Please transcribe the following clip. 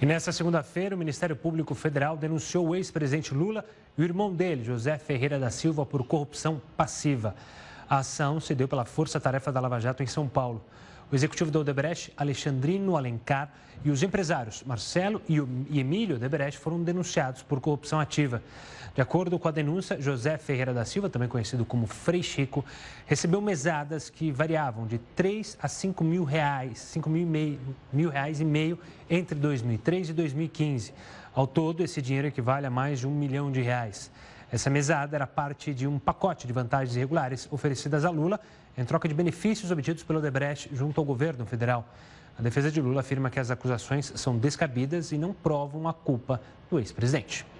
E nesta segunda-feira, o Ministério Público Federal denunciou o ex-presidente Lula e o irmão dele, José Ferreira da Silva, por corrupção passiva. A ação se deu pela Força Tarefa da Lava Jato em São Paulo. O executivo da Odebrecht, Alexandrino Alencar, e os empresários Marcelo e Emílio Odebrecht foram denunciados por corrupção ativa. De acordo com a denúncia, José Ferreira da Silva, também conhecido como Frei Chico, recebeu mesadas que variavam de 3 a 5 mil reais, 5 mil e meio, mil reais e meio entre 2003 e 2015. Ao todo, esse dinheiro equivale a mais de um milhão de reais. Essa mesada era parte de um pacote de vantagens irregulares oferecidas a Lula em troca de benefícios obtidos pelo Odebrecht junto ao governo federal. A defesa de Lula afirma que as acusações são descabidas e não provam a culpa do ex-presidente.